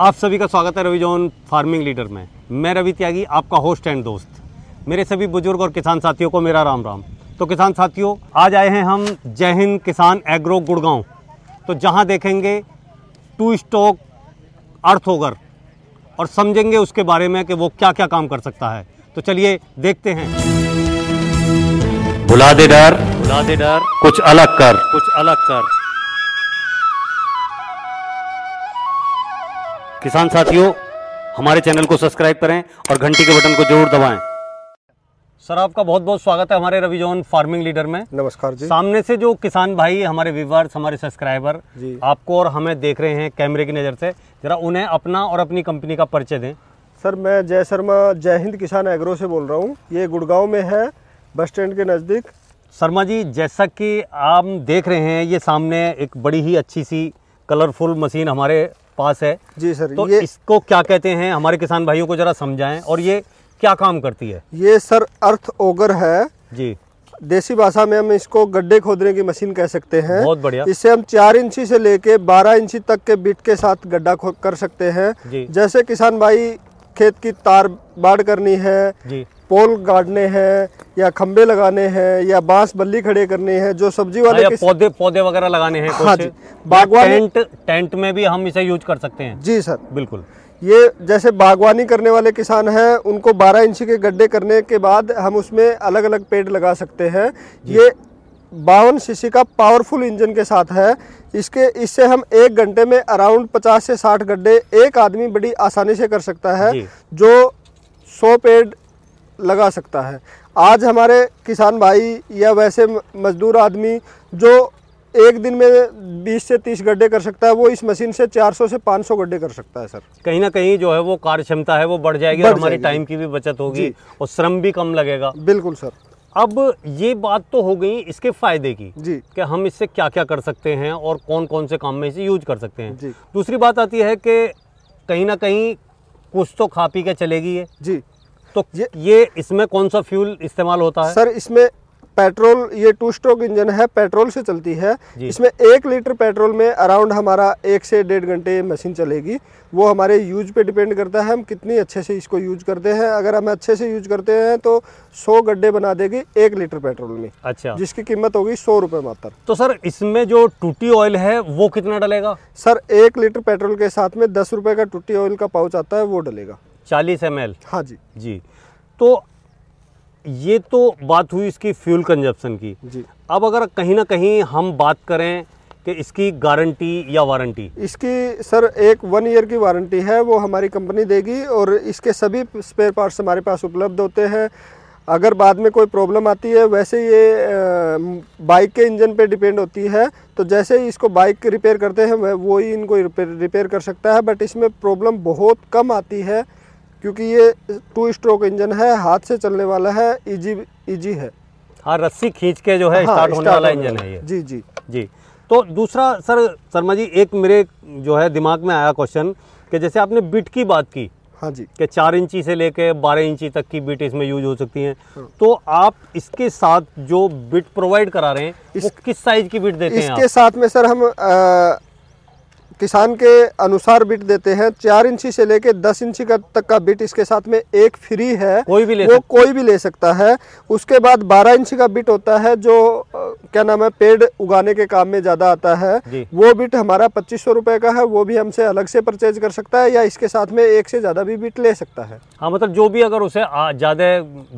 आप सभी का स्वागत है रवि जॉन फार्मिंग लीडर में मैं रवि त्यागी आपका होस्ट एंड दोस्त मेरे सभी बुजुर्ग और किसान साथियों को मेरा राम राम तो किसान साथियों आज आए हैं हम जय हिंद किसान एग्रो गुड़गांव तो जहां देखेंगे टू स्टॉक अर्थोगर और समझेंगे उसके बारे में कि वो क्या क्या काम कर सकता है तो चलिए देखते हैं बुला दे डर बुला दे डर कुछ अलग कर कुछ अलग कर किसान साथियों हमारे चैनल को सब्सक्राइब करें और घंटी के बटन को जरूर दबाएं सर आपका बहुत बहुत स्वागत है हमारे रवि जोन फार्मिंग लीडर में नमस्कार जी सामने से जो किसान भाई हमारे व्यूवर्स हमारे सब्सक्राइबर आपको और हमें देख रहे हैं कैमरे की नज़र से जरा उन्हें अपना और अपनी कंपनी का परिचय दें सर मैं जय शर्मा जय हिंद किसान एग्रो से बोल रहा हूँ ये गुड़गांव में है बस स्टैंड के नज़दीक शर्मा जी जैसा कि आप देख रहे हैं ये सामने एक बड़ी ही अच्छी सी कलरफुल मशीन हमारे पास है जी सर तो ये... इसको क्या कहते हैं हमारे किसान भाइयों को जरा समझाएं और ये क्या काम करती है ये सर अर्थ ओगर है जी देसी भाषा में हम इसको गड्ढे खोदने की मशीन कह सकते हैं बहुत बढ़िया इससे हम चार इंची से लेके बारह इंची तक के बीट के साथ गड्ढा कर सकते हैं जैसे किसान भाई खेत की तार बाड़ करनी है पोल गाड़ने हैं या खम्बे लगाने हैं या बांस बल्ली खड़े करने हैं जो सब्जी हाँ, वाले किस... पौधे पौधे वगैरह लगाने हैं हाँ जी बागवानी टेंट टेंट में भी हम इसे यूज कर सकते हैं जी सर बिल्कुल ये जैसे बागवानी करने वाले किसान हैं उनको 12 इंच के गड्ढे करने के बाद हम उसमें अलग अलग पेड़ लगा सकते हैं ये बावन सीसी का पावरफुल इंजन के साथ है इसके इससे हम एक घंटे में अराउंड 50 से 60 गड्ढे एक आदमी बड़ी आसानी से कर सकता है जो 100 पेड़ लगा सकता है आज हमारे किसान भाई या वैसे मज़दूर आदमी जो एक दिन में 20 से 30 गड्ढे कर सकता है वो इस मशीन से 400 से 500 गड्ढे कर सकता है सर कहीं ना कहीं जो है वो कार्य क्षमता है वो बढ़ जाएगी बढ़ और हमारे टाइम की भी बचत होगी और श्रम भी कम लगेगा बिल्कुल सर अब ये बात तो हो गई इसके फायदे की जी कि हम इससे क्या क्या कर सकते हैं और कौन कौन से काम में इसे यूज कर सकते हैं जी दूसरी बात आती है कि कहीं ना कहीं कुछ तो खा पी के चलेगी है जी तो ये ये इसमें कौन सा फ्यूल इस्तेमाल होता है सर इसमें पेट्रोल ये टू स्ट्रोक इंजन है पेट्रोल से चलती है इसमें एक लीटर पेट्रोल में अराउंड हमारा एक से डेढ़ घंटे मशीन चलेगी वो हमारे यूज पे डिपेंड करता है हम कितनी अच्छे से इसको यूज करते हैं अगर हम अच्छे से यूज करते हैं तो सौ गड्ढे बना देगी एक लीटर पेट्रोल में अच्छा जिसकी कीमत होगी सौ रुपये मात्र तो सर इसमें जो टूटी ऑयल है वो कितना डलेगा सर एक लीटर पेट्रोल के साथ में दस रुपये का टूटी ऑयल का पाउच आता है वो डलेगा चालीस एम एल हाँ जी जी तो ये तो बात हुई इसकी फ्यूल कंजप्शन की जी अब अगर कहीं ना कहीं हम बात करें कि इसकी गारंटी या वारंटी इसकी सर एक वन ईयर की वारंटी है वो हमारी कंपनी देगी और इसके सभी स्पेयर पार्ट्स हमारे पास उपलब्ध होते हैं अगर बाद में कोई प्रॉब्लम आती है वैसे ये बाइक के इंजन पे डिपेंड होती है तो जैसे ही इसको बाइक रिपेयर करते हैं वो ही इनको रिपेयर कर सकता है बट इसमें प्रॉब्लम बहुत कम आती है क्योंकि ये टू स्ट्रोक इंजन है हाथ से चलने वाला है इजी इजी है हाँ रस्सी खींच के जो है हाँ, स्टार्ट होने वाला इंजन है ये जी जी जी तो दूसरा सर शर्मा जी एक मेरे जो है दिमाग में आया क्वेश्चन कि जैसे आपने बिट की बात की हाँ जी कि चार इंची से लेके बारह इंची तक की बिट इसमें यूज हो सकती हैं हाँ। तो आप इसके साथ जो बिट प्रोवाइड करा रहे हैं इस, वो किस साइज की बिट देते इसके हैं इसके साथ में सर हम किसान के अनुसार बिट देते हैं चार इंची से लेके दस इंची का तक का बिट इसके साथ में एक फ्री है कोई भी ले वो कोई भी ले सकता है उसके बाद बारह इंची का बिट होता है जो क्या नाम है पेड़ उगाने के काम में ज़्यादा आता है वो बिट हमारा पच्चीस सौ रुपए का है वो भी हमसे अलग से परचेज कर सकता है या इसके साथ में एक से ज़्यादा भी बिट ले सकता है हाँ मतलब जो भी अगर उसे ज़्यादा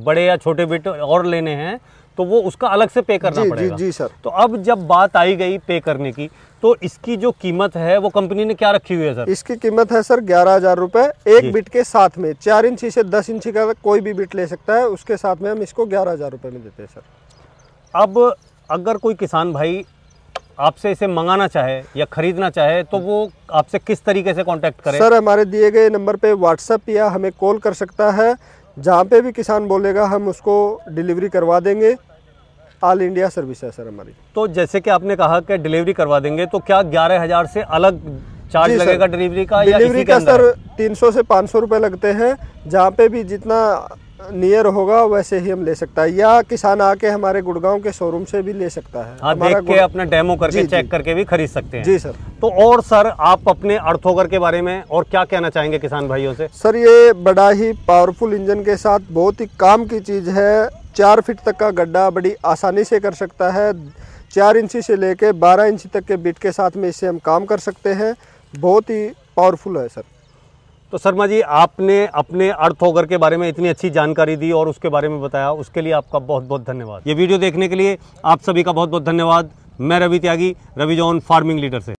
बड़े या छोटे बिट और लेने हैं तो वो उसका अलग से पे करना जी, पड़ेगा जी, जी सर तो अब जब बात आई गई पे करने की तो इसकी जो कीमत है वो कंपनी ने क्या रखी हुई है सर इसकी कीमत है सर ग्यारह हजार रूपए एक बिट के साथ में चार इंची से दस इंची का कोई भी बिट ले सकता है उसके साथ में हम इसको ग्यारह हजार रूपए में देते हैं सर अब अगर कोई किसान भाई आपसे इसे मंगाना चाहे या खरीदना चाहे तो वो आपसे किस तरीके से कांटेक्ट करे सर हमारे दिए गए नंबर पे व्हाट्सएप या हमें कॉल कर सकता है जहाँ पे भी किसान बोलेगा हम उसको डिलीवरी करवा देंगे ऑल इंडिया सर्विस है सर हमारी तो जैसे कि आपने कहा कि डिलीवरी करवा देंगे तो क्या ग्यारह हज़ार से अलग चार्ज लगेगा डिलीवरी का डिलीवरी का सर तीन सौ से पाँच सौ रुपये लगते हैं जहाँ पे भी जितना नियर होगा वैसे ही हम ले सकता है या किसान आके हमारे गुड़गांव के शोरूम से भी ले सकता है हाँ, देख के अपना डेमो करके जी, चेक जी, करके भी खरीद सकते हैं जी सर तो और सर आप अपने अर्थोगर के बारे में और क्या कहना चाहेंगे किसान भाइयों से सर ये बड़ा ही पावरफुल इंजन के साथ बहुत ही काम की चीज़ है चार फिट तक का गड्ढा बड़ी आसानी से कर सकता है चार इंची से लेके बारह इंची तक के बीट के साथ में इससे हम काम कर सकते हैं बहुत ही पावरफुल है सर तो शर्मा जी आपने अपने अर्थ होकर के बारे में इतनी अच्छी जानकारी दी और उसके बारे में बताया उसके लिए आपका बहुत बहुत धन्यवाद ये वीडियो देखने के लिए आप सभी का बहुत बहुत धन्यवाद मैं Ravi Tyagi Ravi John farming leader से